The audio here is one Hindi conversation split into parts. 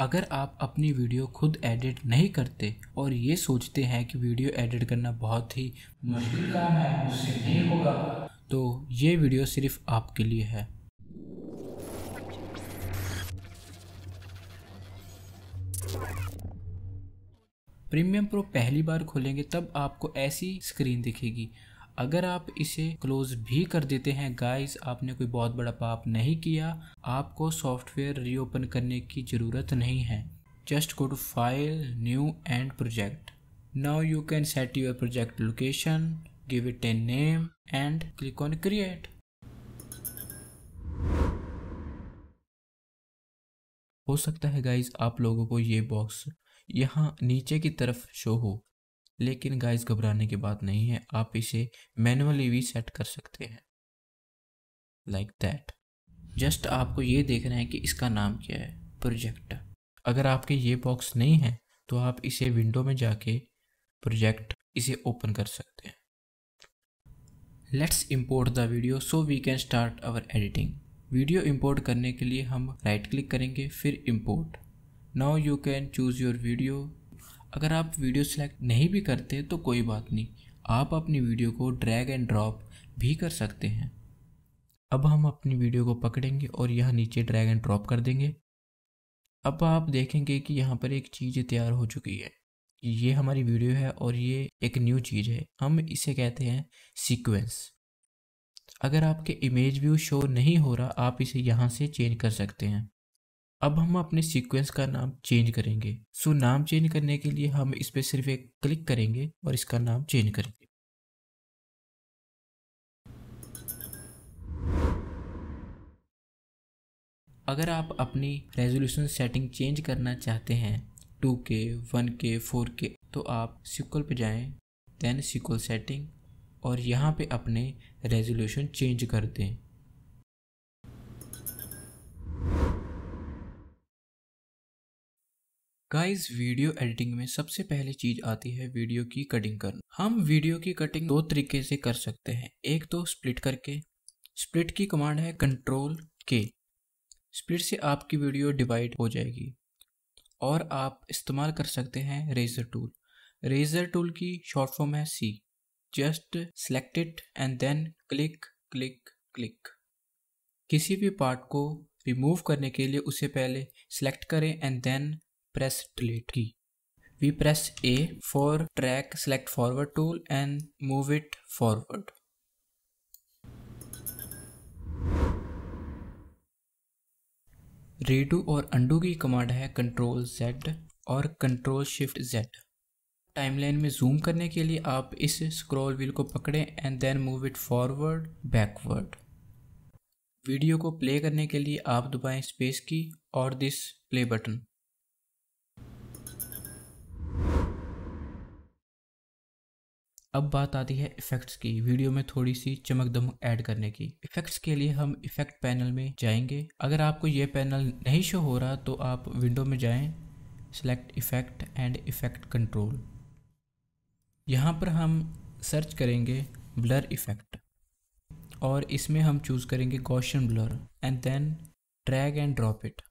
अगर आप अपनी वीडियो खुद एडिट नहीं करते और ये सोचते हैं कि वीडियो एडिट करना बहुत ही मुश्किल काम है उससे नहीं होगा तो ये वीडियो सिर्फ आपके लिए है प्रीमियम प्रो पहली बार खोलेंगे तब आपको ऐसी स्क्रीन दिखेगी अगर आप इसे क्लोज भी कर देते हैं गाइस आपने कोई बहुत बड़ा पाप नहीं किया आपको सॉफ्टवेयर रीओपन करने की ज़रूरत नहीं है just go to file new and project now you can set your project location give it a name and click on create हो सकता है गाइज आप लोगों को ये बॉक्स यहाँ नीचे की तरफ शो हो लेकिन गाइस घबराने की बात नहीं है आप इसे मैनुअली भी सेट कर सकते हैं लाइक दैट जस्ट आपको ये देखना है कि इसका नाम क्या है प्रोजेक्ट अगर आपके ये बॉक्स नहीं है तो आप इसे विंडो में जाके प्रोजेक्ट इसे ओपन कर सकते हैं let's import the video so we can start our editing video import करने के लिए हम राइट right क्लिक करेंगे फिर import now you can choose your video अगर आप वीडियो सेलेक्ट नहीं भी करते तो कोई बात नहीं आप अपनी वीडियो को ड्रैग एंड ड्रॉप भी कर सकते हैं अब हम अपनी वीडियो को पकड़ेंगे और यहाँ नीचे ड्रैग एंड ड्रॉप कर देंगे अब आप देखेंगे कि यहाँ पर एक चीज़ तैयार हो चुकी है ये हमारी वीडियो है और ये एक न्यू चीज़ है हम इसे कहते हैं सीक्वेंस अगर आपके इमेज व्यू शो नहीं हो रहा आप इसे यहाँ से चेंज कर सकते हैं अब हम अपने सीक्वेंस का नाम चेंज करेंगे सो नाम चेंज करने के लिए हम इस पर सिर्फ एक क्लिक करेंगे और इसका नाम चेंज करेंगे अगर आप अपनी रेजोल्यूशन सेटिंग चेंज करना चाहते हैं 2K, 1K, 4K तो आप सिक्वल पे जाएं, देन सिक्वल सेटिंग और यहाँ पे अपने रेजोल्यूशन चेंज कर दें गाइस वीडियो एडिटिंग में सबसे पहले चीज आती है वीडियो की कटिंग करना हम वीडियो की कटिंग दो तरीके से कर सकते हैं एक तो स्प्लिट करके स्प्लिट की कमांड है कंट्रोल के स्प्लिट से आपकी वीडियो डिवाइड हो जाएगी और आप इस्तेमाल कर सकते हैं रेजर टूल रेजर टूल की शॉर्ट फॉर्म है C just select it and then click click click किसी भी पार्ट को रिमूव करने के लिए उसे पहले सेलेक्ट करें and then press delete key. We press A for track select forward tool and move it forward. Redo or undo की command है control Z और control shift Z टाइमलाइन में जूम करने के लिए आप इस स्क्रॉल व्हील को पकड़ें and then move it forward backward video को प्ले करने के लिए आप दबाएं स्पेस की और दिस प्ले बटन अब बात आती है इफेक्ट्स की वीडियो में थोड़ी सी चमक दमक ऐड करने की इफेक्ट्स के लिए हम इफेक्ट पैनल में जाएंगे अगर आपको ये पैनल नहीं शो हो रहा तो आप विंडो में जाएं select effect and effect control यहाँ पर हम सर्च करेंगे ब्लर इफेक्ट और इसमें हम चूज़ करेंगे Gaussian blur and then drag and drop it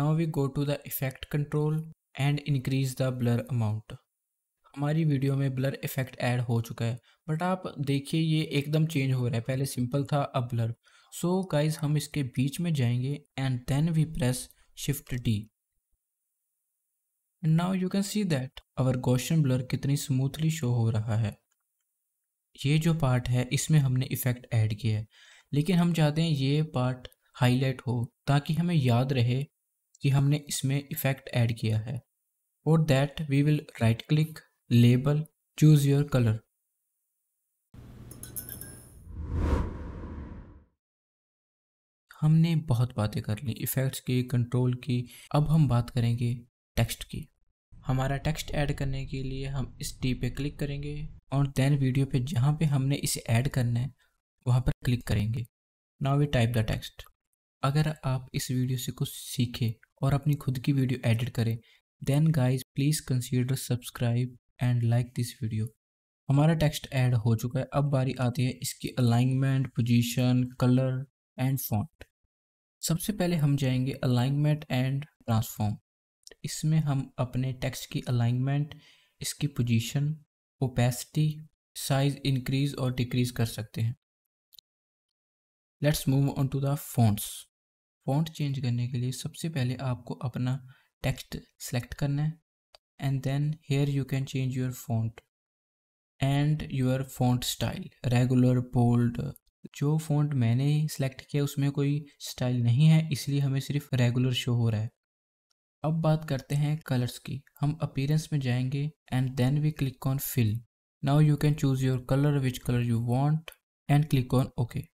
now we go to the effect control and increase the blur amount हमारी वीडियो में ब्लर इफेक्ट ऐड हो चुका है बट आप देखिए ये एकदम चेंज हो रहा है पहले सिंपल था अब ब्लर सो so गाइज हम इसके बीच में जाएंगे and then we press shift D and now you can see that our Gaussian blur कितनी स्मूथली शो हो रहा है ये जो पार्ट है इसमें हमने इफेक्ट ऐड किया है लेकिन हम चाहते हैं ये पार्ट हाईलाइट हो ताकि हमें याद रहे कि हमने इसमें इफेक्ट ऐड किया है और that we will right click label choose your colour हमने बहुत बातें कर ली इफ़ेक्ट्स की कंट्रोल की अब हम बात करेंगे टेक्स्ट की हमारा टेक्स्ट ऐड करने के लिए हम इस टी पे क्लिक करेंगे और देन वीडियो पे जहाँ पे हमने इसे ऐड करना है वहाँ पर क्लिक करेंगे now we type the text अगर आप इस वीडियो से कुछ सीखें और अपनी खुद की वीडियो एडिट करें then guys please consider subscribe and like this video हमारा टेक्स्ट ऐड हो चुका है अब बारी आती है इसकी alignment position colour and font सबसे पहले हम जाएंगे अलाइनमेंट एंड ट्रांसफॉर्म इसमें हम अपने टेक्स्ट की अलाइनमेंट इसकी पोजीशन ओपेसिटी साइज इंक्रीज और डिक्रीज कर सकते हैं let's move on to the fonts font change करने के लिए सबसे पहले आपको अपना टेक्स्ट सेलेक्ट करना है and then here you can change your font and your font style regular bold जो फॉन्ट मैंने सेलेक्ट किया उसमें कोई स्टाइल नहीं है इसलिए हमें सिर्फ रेगुलर शो हो रहा है अब बात करते हैं कलर्स की हम अपीरेंस में जाएंगे and then we click on fill now you can choose your colour which colour you want and click on okay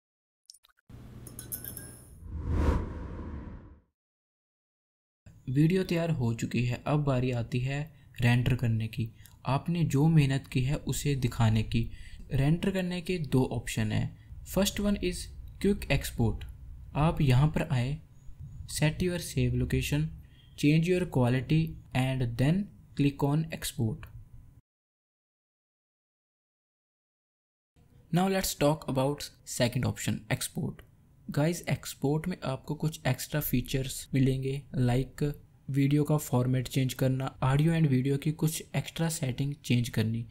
video तैयार हो चुकी है अब बारी आती है रेंटर करने की आपने जो मेहनत की है उसे दिखाने की रेंटर करने के दो ऑप्शन हैं first one is quick export आप यहाँ पर आए set your save location change your quality and then click on export now let's talk about second option export guys export में आपको कुछ एक्स्ट्रा फीचर्स मिलेंगे लाइक वीडियो का फॉर्मेट चेंज करना ऑडियो एंड वीडियो की कुछ एक्स्ट्रा सेटिंग चेंज करनी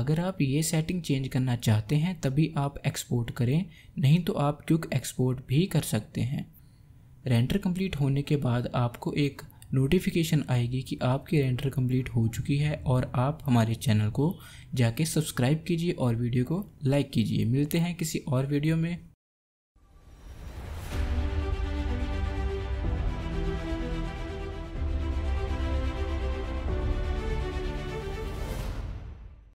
अगर आप ये सेटिंग चेंज करना चाहते हैं तभी आप एक्सपोर्ट करें नहीं तो आप क्यूक एक्सपोर्ट भी कर सकते हैं रेंटर कंप्लीट होने के बाद आपको एक नोटिफिकेशन आएगी कि आपकी रेंटर कंप्लीट हो चुकी है और आप हमारे चैनल को जाके सब्सक्राइब कीजिए और वीडियो को लाइक कीजिए मिलते हैं किसी और वीडियो में